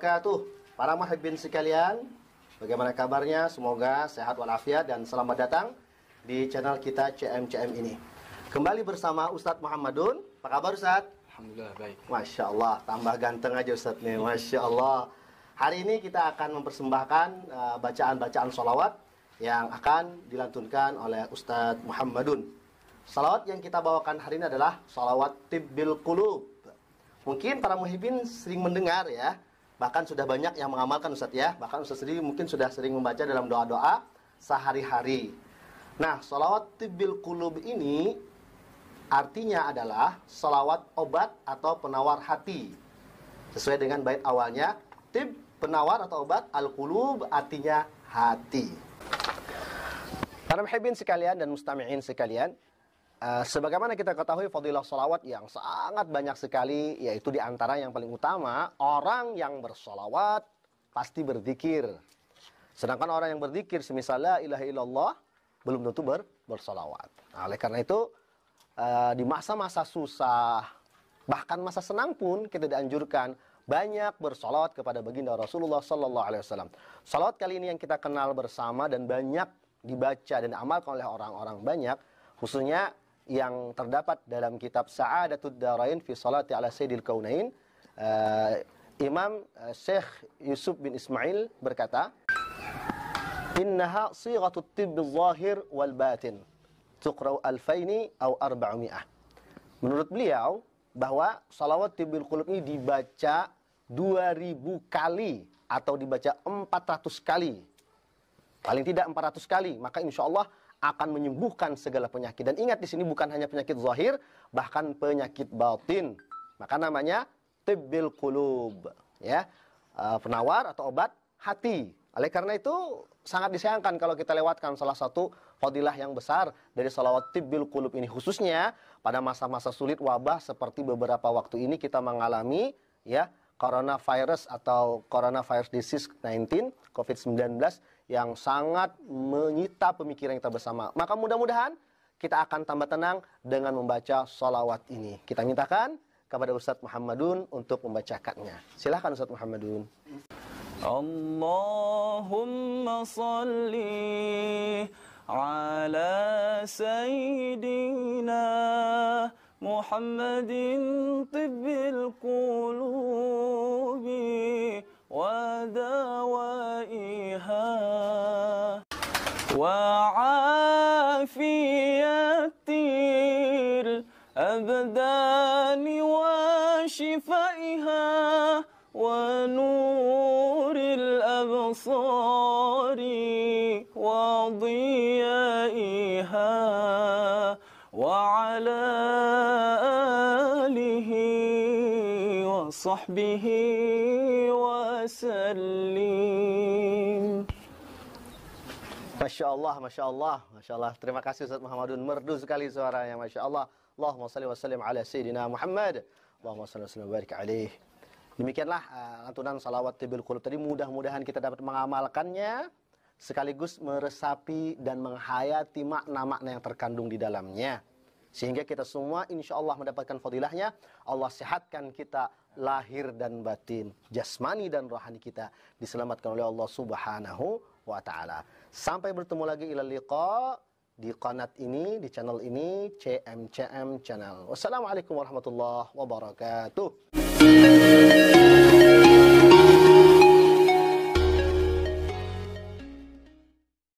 wabarakatuh. Para muhibbin sekalian, bagaimana kabarnya? Semoga sehat walafiat dan selamat datang di channel kita CMCM ini. Kembali bersama Ustadz Muhammadun. Apa kabar Ustadz? Alhamdulillah baik. Masya Allah, tambah ganteng aja Ustadz nih. Masya Allah. Hari ini kita akan mempersembahkan eh, bacaan-bacaan uh, solawat yang akan dilantunkan oleh Ustadz Muhammadun. Salawat yang kita bawakan hari ini adalah salawat tibbil qulub. Mungkin para muhibin sering mendengar ya, Bahkan sudah banyak yang mengamalkan Ustadz ya. Bahkan Ustadz sendiri mungkin sudah sering membaca dalam doa-doa sehari-hari. Nah, salawat tibil kulub ini artinya adalah salawat obat atau penawar hati. Sesuai dengan bait awalnya, tib penawar atau obat, al-kulub artinya hati. Para muhibbin sekalian dan mustami'in sekalian, Eh, sebagaimana kita ketahui fadilah salawat yang sangat banyak sekali yaitu diantara yang paling utama orang yang bersolawat pasti berzikir. Sedangkan orang yang berzikir semisalnya ilaha illallah belum tentu ber bersolawat. Nah, oleh karena itu uh, di masa-masa susah bahkan masa senang pun kita dianjurkan banyak bersolawat kepada baginda Rasulullah Sallallahu Alaihi Wasallam. Salawat kali ini yang kita kenal bersama dan banyak dibaca dan diamalkan oleh orang-orang banyak, khususnya yang terdapat dalam kitab Sa'adatud Darain fi Salati ala Sayyidil Kaunain uh, Imam uh, eh, Syekh Yusuf bin Ismail berkata Innaha sighatut tibbi zahir wal batin Tukraw alfaini au arba'umi'ah Menurut beliau bahwa salawat tibbil qulub ini dibaca 2000 kali atau dibaca 400 kali paling tidak 400 kali maka insya Allah akan menyembuhkan segala penyakit. Dan ingat di sini bukan hanya penyakit zahir, bahkan penyakit batin. Maka namanya tibbil kulub ya. Eh, penawar atau obat hati. Oleh karena itu sangat disayangkan kalau kita lewatkan salah satu fadilah yang besar dari salawat tibbil kulub ini khususnya pada masa-masa sulit wabah seperti beberapa waktu ini kita mengalami ya coronavirus atau coronavirus disease 19 COVID-19 yang sangat menyita pemikiran kita bersama. Maka mudah-mudahan kita akan tambah tenang dengan membaca salawat ini. Kita mintakan kepada Ustadz Muhammadun untuk membacakannya. Silahkan Ustadz Muhammadun. Allahumma salli ala sayyidina Muhammadin tibbil qulub وعافية الأبدان وشفائها ونور الأبصار وضيائها وعلى آله وصحبه وسلم Masya Allah, Masya Allah, Masya Allah. Terima kasih Ustaz Muhammadun. Merdu sekali suaranya, Masya Allah. Allahumma salli wa sallim ala Sayyidina Muhammad. Allahumma salli wa sallim wa barik alaih. Demikianlah uh, salawat tibil qulub tadi. Mudah-mudahan kita dapat mengamalkannya. Sekaligus meresapi dan menghayati makna-makna yang terkandung di dalamnya. Sehingga kita semua insya Allah mendapatkan fadilahnya. Allah sehatkan kita lahir dan batin. Jasmani dan rohani kita diselamatkan oleh Allah subhanahu wa taala. Sampai bertemu lagi ila liqa di kanat ini, di channel ini, CMCM channel. Wassalamualaikum warahmatullahi wabarakatuh.